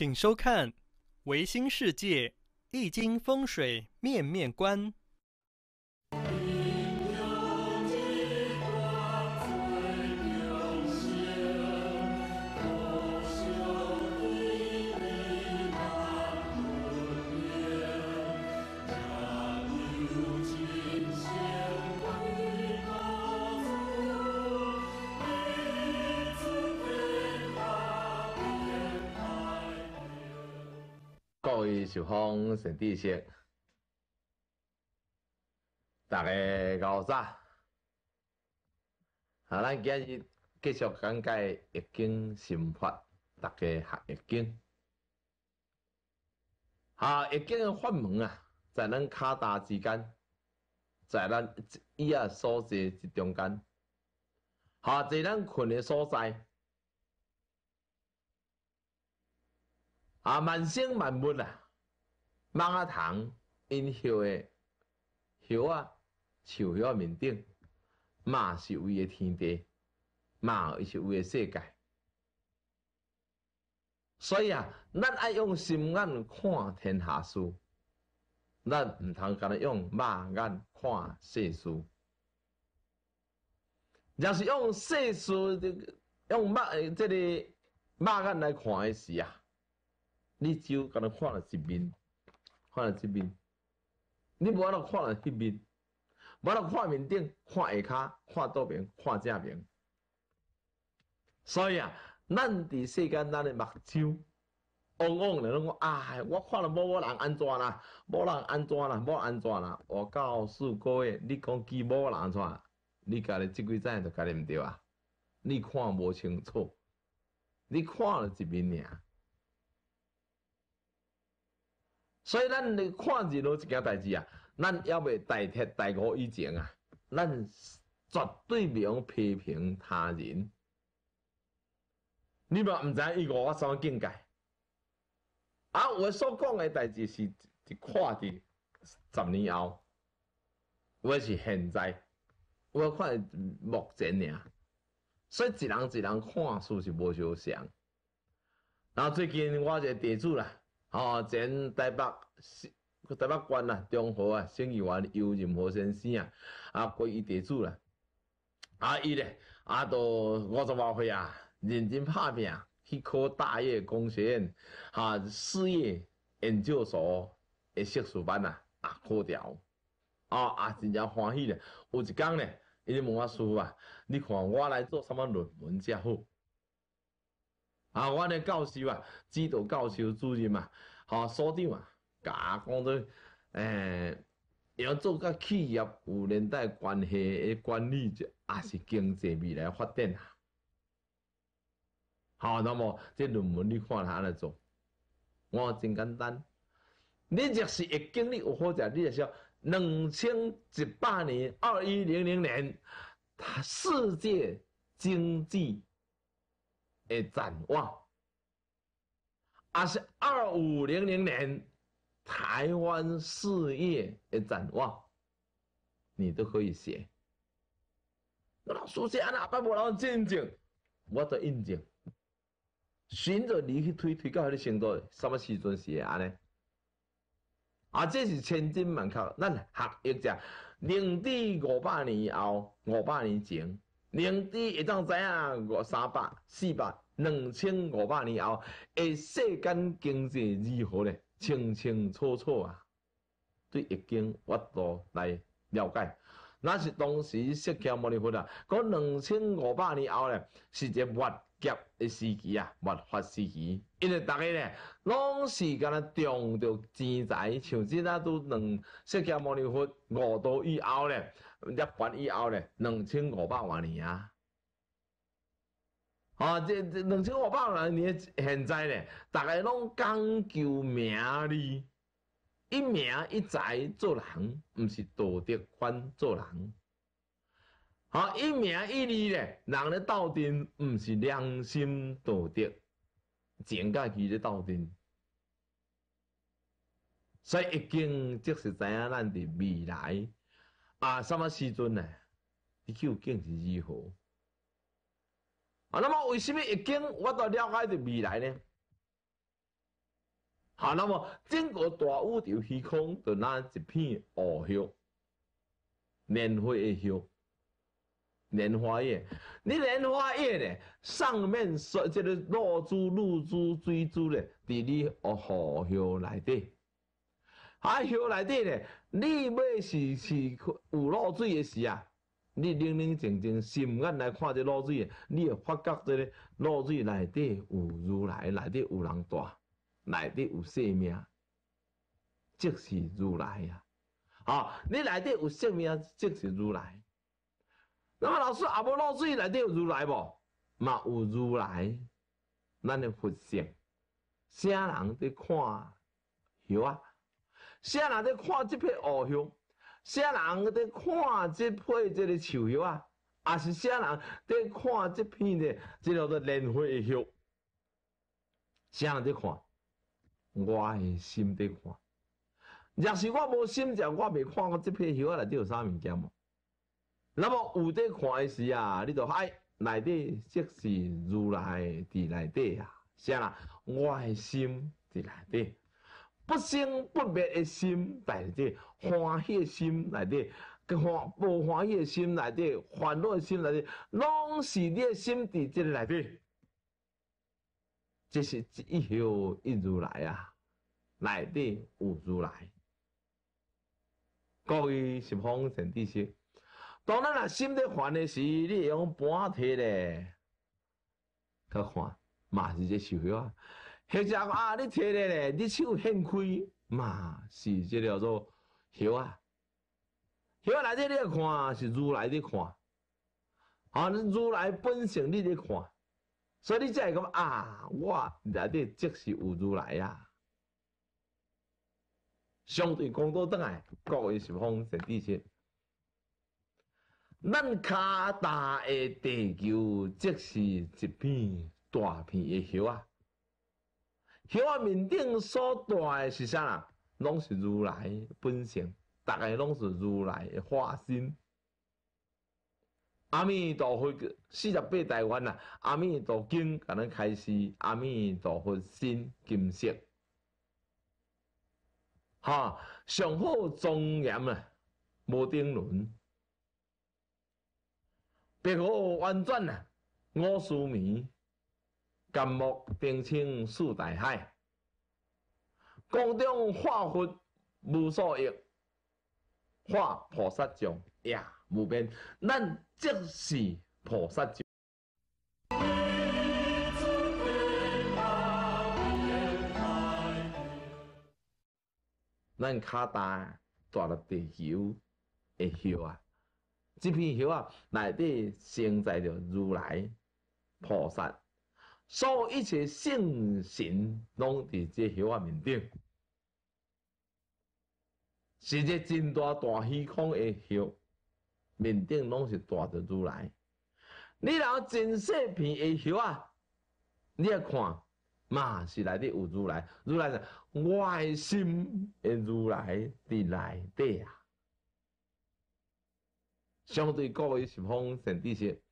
请收看《维新世界易经风水面面观》。各位受方善知识，大家午好。啊，咱今日继续讲解《易经》心法，大家学《易经》。啊，《易经》的法门啊，在咱脚踏之间，在咱一个所在之中间，哈，在咱困的所在。啊，万生万物啊，蚊啊、糖因树的叶啊、树叶面顶，嘛是为的天地，嘛是为的世界。所以啊，咱爱用心眼看天下事，咱唔通干咧用肉眼看世事。若是用世事，用肉，这个肉眼来看的事啊。你只有干了看了一面，看了一面，你无法度看了一面，无法度看面顶、看下骹、看左边、看正面。所以啊，咱伫世间咱的目睭，往往咧拢讲，哎，我看到某某人安怎啦，某人安怎啦，某安怎啦。我告诉各位，你讲见某人安怎，你家己即几阵就家己毋对啊，你看无清楚，你看了一面尔。所以，咱咧看任何一件代志啊，咱要袂代替、代古以前啊，咱绝对袂用批评他人。你嘛毋知伊个我啥物境界，啊，我所讲诶代志是一看伫十年后，我是现在，我看目前尔，所以一人一人看事是无相像。然后最近我个地主啦。哦，前台北、台北县啊，中学啊、新移民、尤仁和先生啊，啊，归依地主啦。啊，伊咧，啊，都五十外岁啊，认真拍拼，去考大业工程，哈，事业研究所的硕士班啊，啊，考掉，哦，啊，真正欢喜咧。有一天咧，伊就问我师傅啊，你看我来做什么论文才好？啊，我的教授啊，指导教授主任嘛，哈，所长啊，假讲到诶，要做个企业有连带关系诶管理者，也是经济未来发展啊。好，那么这论文你看他来做，我真简单。你若是会经历，有好者你就说两千一百年，二一零零年，世界经济。的展望，啊是二五零零年台湾事业的展望，你都可以写。那老师写哪那阿无老师印我得印证，循着你去推推到迄个程度？什么时阵写安尼？啊，这是千真万确。咱学一家，两地五百年后，五百年前。零芝一，当知影五三百、四百、两千五百年后，诶，世界经济如何呢？清清楚楚啊，对，已经或多来了解。那是当时释迦牟尼佛啊，讲两千五百年后呢，是一个末劫的时期啊，末法时期。因为大家呢，拢是干啊，中着钱财，像即啊，都两释迦牟尼佛五度以后呢。日还以后咧，两千五百万年啊！啊，这这两千五百万年，现在咧，大家拢讲究名利，一名一财做人，毋是道德观做人。好，一名一利咧，人咧斗阵，毋是良心道德，情感去咧斗阵。所以，已经即是知影咱的未来。啊，什么时阵呢？究竟是如何？啊，那么为什么已经我都了解着未来呢？好，那么整个大宇宙虚空，就那一片乌黑，莲花的黑，莲花叶。你莲花叶呢？上面说这个露珠、露珠、水珠呢，伫你乌黑香内底。海穴内底呢？你要是是有落水诶时啊，你冷冷静静、心眼来看这落水个，你会发觉这落水内底有如来，内底有人大，内底有生命，即是如来啊！啊，你内底有生命，即是如来。那么老师啊，无落水内底有如来无？嘛有如来，咱的佛性，啥人伫看？对啊！啥人伫看这片乌香？啥人伫看这片这个树叶啊？啊是啥人伫看这片呢？这个莲花的叶？啥人伫看？我的心在看。若是我无心，情，我袂看过这片啊，内底有啥物件嘛？那么有在看的时啊，你就爱内底即是如来伫内底啊。啥人？我的心伫内底。不生不灭的心，内底欢喜心内的，佮欢不欢喜心内底，烦恼心内的，拢是你的心底这里来的。这是一休一如来啊，来的五如来。各位十方善知识，当然啦，心在烦的时，你用搬铁嘞，佮烦嘛是这烧啊。或者啊，你摕咧咧，你手掀开嘛是即条做叶啊？叶内底你咧看是如来咧看，啊，如来本性你咧看，所以你才会讲啊，我内底即是有如来啊。相对讲倒转来，各位是方式知识，咱卡大的地球，即是一片大片的叶啊。喺面顶所带诶是啥啦？拢是如来本性，逐个拢是如来化身。阿弥陀佛四十八大愿啊！阿弥陀经，甲咱开始。阿弥陀佛心金色，哈，上好庄严啊！无顶轮，白骨婉转啊，五殊弥。甘木冰清四大海，空中化佛无数亿，化菩萨像也无边。咱即是菩萨像。咱脚踏大个地球，的肉啊，这片肉啊，内底承载着如来菩萨。所以一切信神拢伫这翕啊面顶，是一个真大大虚空的翕，面顶拢是大着如来。你若真细片的叶啊，你也看嘛是内底有如来，如来是我的心，会如来伫内底啊。相对各位十方善知识。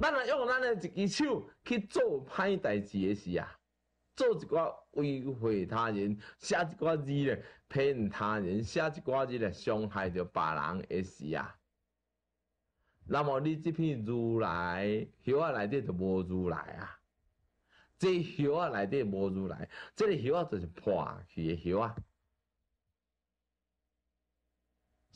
咱若用咱的一只手去做歹代志的时啊，做一寡危害他人、写一寡字咧骗他人、写一寡字咧伤害着别人的时啊，那么你即片如来香啊内底就无如来啊，这香啊内底无如来，即、个香啊就是破去的香啊。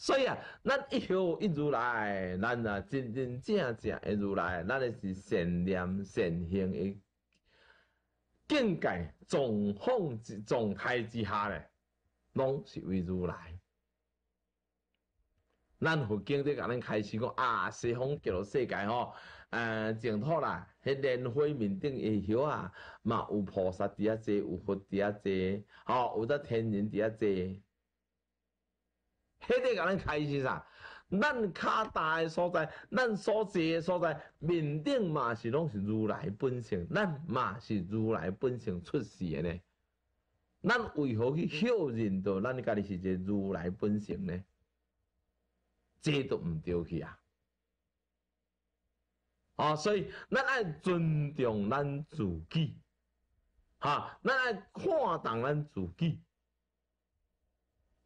所以啊，咱一休一如来，咱啊真真正正一如来，咱诶是善念善行诶境界状况之状态之下咧，拢是为如来。咱佛经甲咱开始讲啊，西方极乐世界吼，呃净土啦，迄莲花面顶一迄啊，嘛有菩萨伫遐坐，有佛伫遐坐，吼有只天人伫遐坐。迄个甲咱开始啥？咱脚大诶所在，咱所坐诶所在，面顶嘛是拢是如来本性，咱嘛是如来本性出世诶呢。咱为何去否认到咱家己是一个如来本性呢？这都毋对去啊！啊，所以咱爱尊重咱自己，哈，咱爱看重咱自己。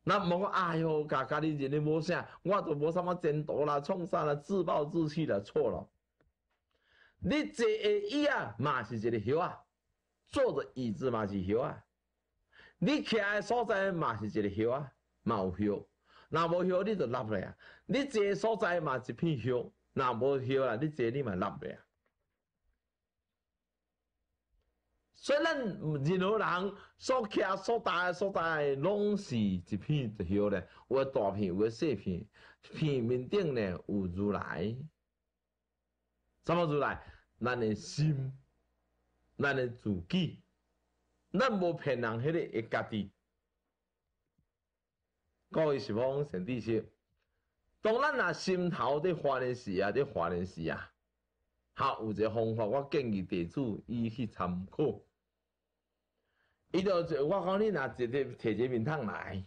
那么讲，哎呦，家家己认为无啥，我就无啥物前途啦、创啥啦，自暴自弃啦，错了。你坐的椅啊，嘛是一个树啊；坐着椅子嘛是树啊；你徛的所在嘛是一个树啊，嘛有树，那无树你就立来啊。你坐的所在嘛一片树，那无树啊，你坐你嘛立来啊。所以，咱任何人所倚所打、所戴，拢是一片一叶咧。有诶大片，有诶小片，片面顶咧有如来。什么如来？咱诶心，咱诶自己。咱无骗人，迄个一家己。各位是方，成知识。当咱啊心头伫烦时啊，伫烦时啊，好有一个方法，我建议弟子伊去参考。伊就，我讲你若直撮摕一个面桶来，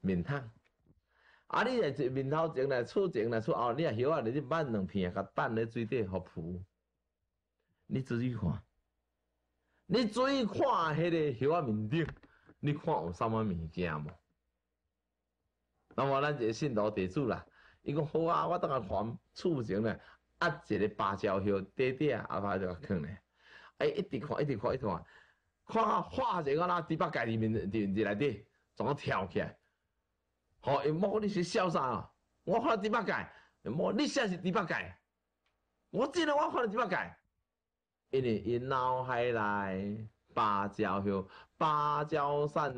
面桶。啊，你若一面头前来，厝前来，厝后你若箬啊，你只板两片啊，甲蛋咧水底互浮，你仔细看，你注意看，迄个啊面顶，你看有啥物物件无？那么咱一个信徒弟子啦，伊讲好啊，我当下还厝前咧，啊，一个芭蕉叶，底底啊，阿来就囥咧，哎，一直看，一直看，一直看。看看画下是讲猪八戒里面里面来滴，怎么跳起？来？吼，因莫你是小三啊，我看猪八戒，莫你说是猪八戒，我真的我看了猪八戒，因为因脑海内芭蕉叶、芭蕉扇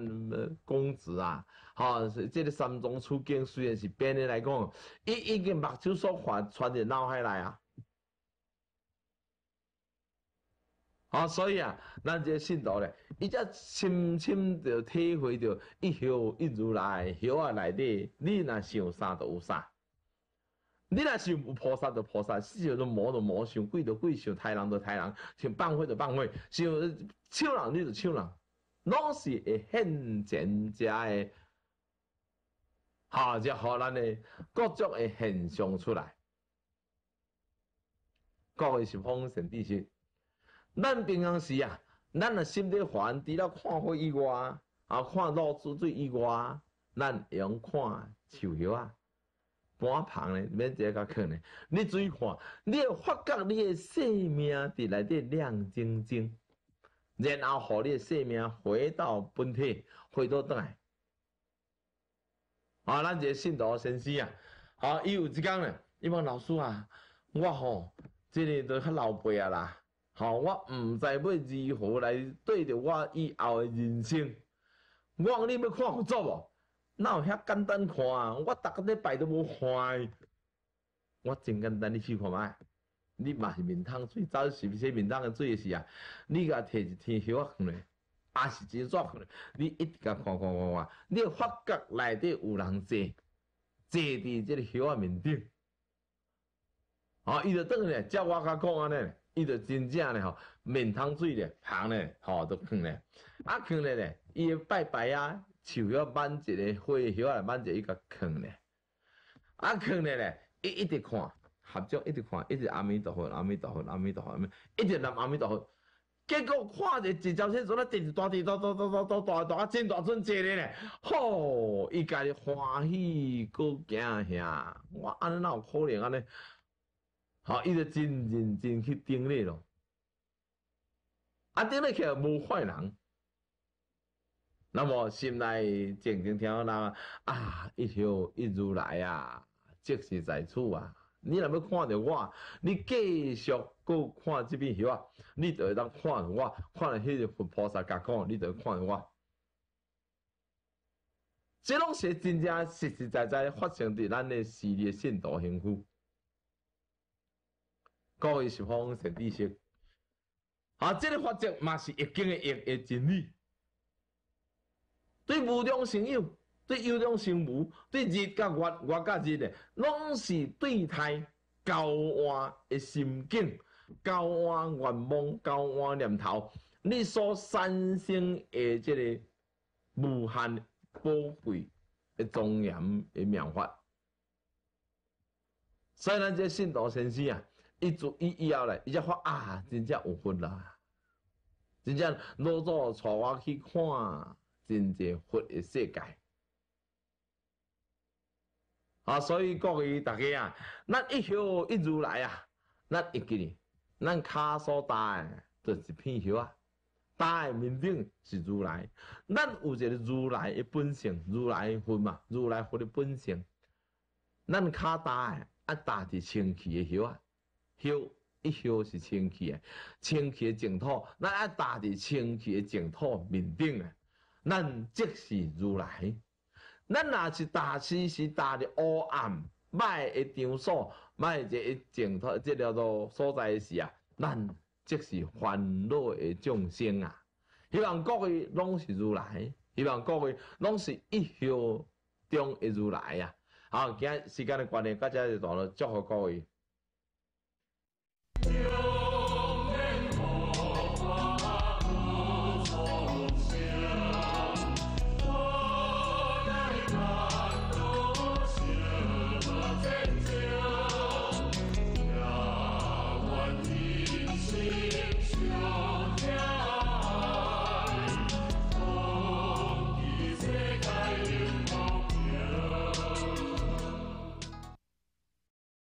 公子啊，吼，这个三藏出京虽然是变的来讲，伊已经目睭所患传的脑海内啊。啊，所以啊，咱这信徒咧，伊则深深着体会着一休一如来，休啊内底，你若想啥有啥，你若想菩萨就菩萨，想魔就魔，想鬼就鬼，想杀人就杀人，想放火就放火，想抢人你就抢人，拢是会现真这诶，哈，就互咱的各种的现象出来，各位是方神地去。咱平常时啊，咱若心底烦，除了看花以外，啊看露珠水以外，咱会用看树叶啊，半旁嘞，免遮个坑嘞。你意看，你会发觉你的生命伫内底亮晶晶，然后互你生命回到本体，回到倒来。啊，咱即个信徒先生啊，好，伊有一讲咧，伊问老师啊，我吼，即个都较老辈啊啦。吼，我毋知要如何来对着我以后的人生。我讲你要看好做无？哪有遐简单看我逐个礼拜都无看。我真简单，你试看卖。你嘛是面汤水，走是毋是面汤诶水是啊。你甲摕一天箬仔咧，来，也是真作咧。你一直甲看看看看，你发觉内底有人坐，坐伫即个箬仔面顶。啊，伊就倒去咧，接我甲讲安尼。伊著真正咧吼，面汤水咧，芳咧，吼，都香咧。啊，香咧咧，伊会拜拜啊，树叶挽一个，花叶啊，挽一个，伊甲香咧。啊，香咧咧，伊一直看，合照一直看，一直阿弥陀佛，阿弥陀佛，阿弥陀佛，一直念阿弥陀佛。结果看一一招线，做咧，一大串，大串，大串，大串，大啊真大阵侪咧咧。吼，伊家己欢喜，佫惊吓，我安尼哪有可能安尼？好，伊就真认真去顶你咯。啊，顶你起无坏人，那么心内静静听个人啊，一佛一如来啊，即是在处啊。你若要看着我，你继续搁看即边许啊，你就会当看着我，看着迄个佛菩萨甲讲，你就会看着我。即拢是真正实实在在发生伫咱诶事业、信徒幸福。告位是方善知识，啊，这个法则嘛是一经的、一一真理。对无中生有，对有中生无，对日甲月、月甲日的，拢是对待交换的心境，交换愿望、交换念头。你所产生诶，这个无限宝贵诶庄严诶妙法。所以咱这信道先生啊。一组一后来，伊才发啊，真正有分啦！真正老祖带我去看，真正佛的世界。好，所以各位大家啊，咱一学一如来啊，咱一哩，咱脚所踏的就一片土啊，的面顶是如来。咱有一个如来的本性，如来分嘛，如来佛的本性。咱脚踏的啊，踏的清气的土啊。一修是清气的，清诶净土，咱爱搭伫清气的净土面顶啊，咱即是如来。咱若是搭是是搭伫黑暗、歹的场所、歹的一净土，即叫做所在是啊，咱即是烦恼的众生啊。希望各位拢是如来，希望各位拢是一休中诶如来啊。好，今日时间的关系，到这就到了。祝福各位！